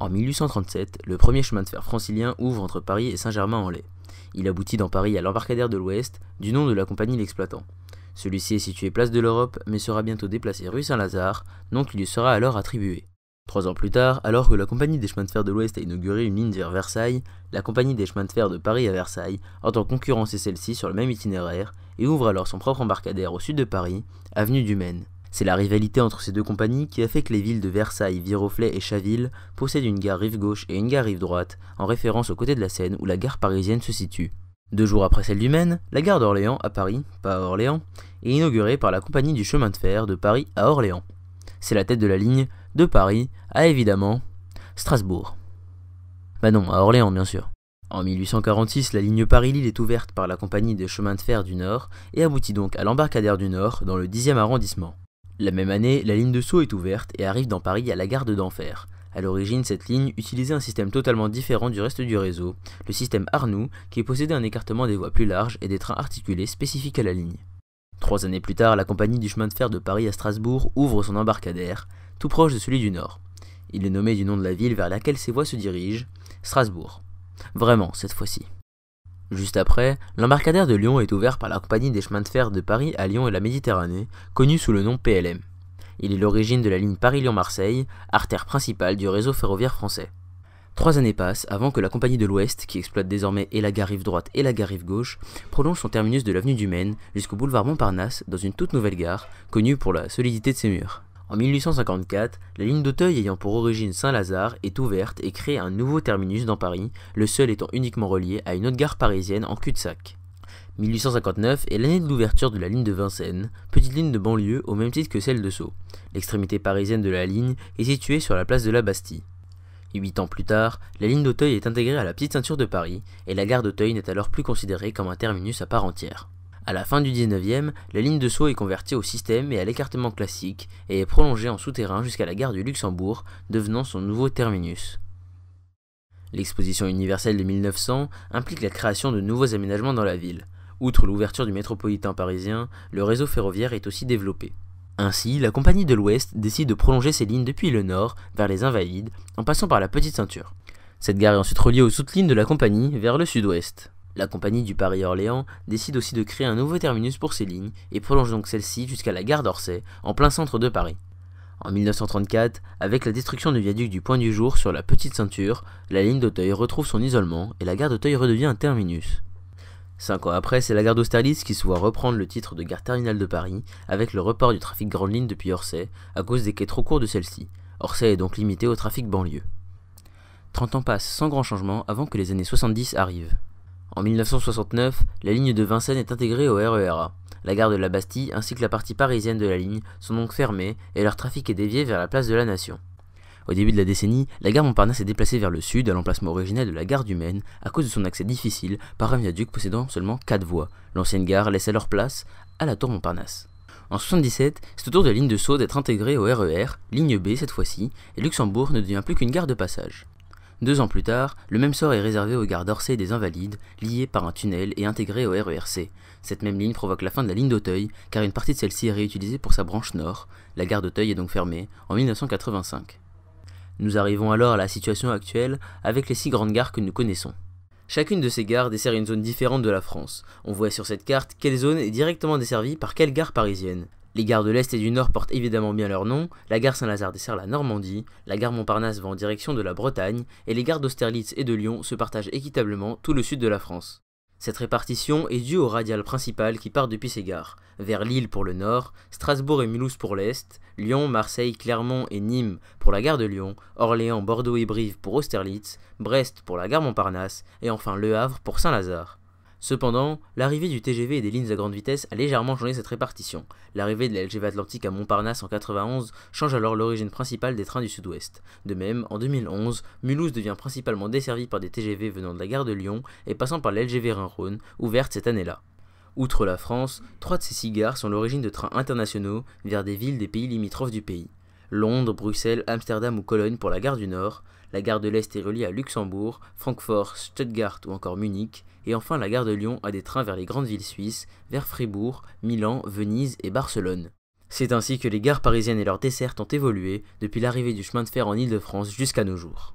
En 1837, le premier chemin de fer francilien ouvre entre Paris et Saint-Germain-en-Laye. Il aboutit dans Paris à l'embarcadère de l'Ouest, du nom de la compagnie l'exploitant. Celui-ci est situé place de l'Europe, mais sera bientôt déplacé rue Saint-Lazare, nom qui lui sera alors attribué. Trois ans plus tard, alors que la compagnie des chemins de fer de l'Ouest a inauguré une ligne vers Versailles, la compagnie des chemins de fer de Paris à Versailles entend concurrencer celle-ci sur le même itinéraire et ouvre alors son propre embarcadère au sud de Paris, avenue du Maine. C'est la rivalité entre ces deux compagnies qui a fait que les villes de Versailles, Viroflay et Chaville possèdent une gare rive gauche et une gare rive droite, en référence au côté de la Seine où la gare parisienne se situe. Deux jours après celle du Maine, la gare d'Orléans à Paris, pas à Orléans, est inaugurée par la compagnie du chemin de fer de Paris à Orléans. C'est la tête de la ligne de Paris à évidemment Strasbourg. Bah non, à Orléans bien sûr. En 1846, la ligne Paris-Lille est ouverte par la compagnie des chemins de fer du Nord et aboutit donc à l'embarcadère du Nord dans le 10e arrondissement. La même année, la ligne de Sceaux est ouverte et arrive dans Paris à la gare d'Enfer. À l'origine, cette ligne utilisait un système totalement différent du reste du réseau, le système Arnoux, qui possédait un écartement des voies plus large et des trains articulés spécifiques à la ligne. Trois années plus tard, la compagnie du chemin de fer de Paris à Strasbourg ouvre son embarcadère, tout proche de celui du Nord. Il est nommé du nom de la ville vers laquelle ses voies se dirigent, Strasbourg. Vraiment, cette fois-ci. Juste après, l'embarcadère de Lyon est ouvert par la compagnie des chemins de fer de Paris à Lyon et la Méditerranée, connue sous le nom PLM. Il est l'origine de la ligne Paris-Lyon-Marseille, artère principale du réseau ferroviaire français. Trois années passent avant que la compagnie de l'Ouest, qui exploite désormais et la gare rive droite et la gare rive gauche, prolonge son terminus de l'avenue du Maine jusqu'au boulevard Montparnasse dans une toute nouvelle gare, connue pour la solidité de ses murs. En 1854, la ligne d'Auteuil ayant pour origine Saint-Lazare est ouverte et crée un nouveau terminus dans Paris, le seul étant uniquement relié à une autre gare parisienne en cul-de-sac. 1859 est l'année de l'ouverture de la ligne de Vincennes, petite ligne de banlieue au même titre que celle de Sceaux. L'extrémité parisienne de la ligne est située sur la place de la Bastille. Huit ans plus tard, la ligne d'Auteuil est intégrée à la petite ceinture de Paris, et la gare d'Auteuil n'est alors plus considérée comme un terminus à part entière. À la fin du 19e, la ligne de saut est convertie au système et à l'écartement classique et est prolongée en souterrain jusqu'à la gare du Luxembourg, devenant son nouveau terminus. L'exposition universelle de 1900 implique la création de nouveaux aménagements dans la ville. Outre l'ouverture du métropolitain parisien, le réseau ferroviaire est aussi développé. Ainsi, la Compagnie de l'Ouest décide de prolonger ses lignes depuis le nord vers les Invalides en passant par la Petite Ceinture. Cette gare est ensuite reliée aux sous-lignes de la compagnie vers le sud-ouest. La compagnie du Paris-Orléans décide aussi de créer un nouveau terminus pour ces lignes et prolonge donc celle-ci jusqu'à la gare d'Orsay, en plein centre de Paris. En 1934, avec la destruction du viaduc du Point du Jour sur la Petite Ceinture, la ligne d'Auteuil retrouve son isolement et la gare d'Auteuil redevient un terminus. Cinq ans après, c'est la gare d'Austerlitz qui se voit reprendre le titre de gare terminale de Paris avec le report du trafic grande ligne depuis Orsay à cause des quais trop courts de celle-ci. Orsay est donc limité au trafic banlieue. 30 ans passent sans grand changement avant que les années 70 arrivent. En 1969, la ligne de Vincennes est intégrée au RERA. La gare de la Bastille ainsi que la partie parisienne de la ligne sont donc fermées et leur trafic est dévié vers la place de la Nation. Au début de la décennie, la gare Montparnasse est déplacée vers le sud à l'emplacement originel de la gare du Maine à cause de son accès difficile par un viaduc possédant seulement 4 voies. L'ancienne gare laisse alors place à la tour Montparnasse. En 1977, c'est au tour de la ligne de Sceaux d'être intégrée au RER, e ligne B cette fois-ci, et Luxembourg ne devient plus qu'une gare de passage. Deux ans plus tard, le même sort est réservé aux gares d'Orsay et des Invalides, liées par un tunnel et intégrées au RERC. Cette même ligne provoque la fin de la ligne d'Auteuil, car une partie de celle-ci est réutilisée pour sa branche nord. La gare d'Auteuil est donc fermée en 1985. Nous arrivons alors à la situation actuelle avec les six grandes gares que nous connaissons. Chacune de ces gares dessert une zone différente de la France. On voit sur cette carte quelle zone est directement desservie par quelle gare parisienne. Les gares de l'Est et du Nord portent évidemment bien leur nom, la gare Saint-Lazare dessert la Normandie, la gare Montparnasse va en direction de la Bretagne, et les gares d'Austerlitz et de Lyon se partagent équitablement tout le sud de la France. Cette répartition est due au radial principal qui part depuis ces gares, vers Lille pour le nord, Strasbourg et Mulhouse pour l'est, Lyon, Marseille, Clermont et Nîmes pour la gare de Lyon, Orléans, Bordeaux et Brive pour Austerlitz, Brest pour la gare Montparnasse et enfin Le Havre pour Saint-Lazare. Cependant, l'arrivée du TGV et des lignes à grande vitesse a légèrement changé cette répartition. L'arrivée de la LGV Atlantique à Montparnasse en 91 change alors l'origine principale des trains du Sud-Ouest. De même, en 2011, Mulhouse devient principalement desservie par des TGV venant de la gare de Lyon et passant par la LGV Rhin-Rhône, ouverte cette année-là. Outre la France, trois de ces six gares sont l'origine de trains internationaux vers des villes des pays limitrophes du pays. Londres, Bruxelles, Amsterdam ou Cologne pour la gare du Nord, la gare de l'Est est reliée à Luxembourg, Francfort, Stuttgart ou encore Munich, et enfin la gare de Lyon a des trains vers les grandes villes suisses, vers Fribourg, Milan, Venise et Barcelone. C'est ainsi que les gares parisiennes et leurs dessertes ont évolué depuis l'arrivée du chemin de fer en Île-de-France jusqu'à nos jours.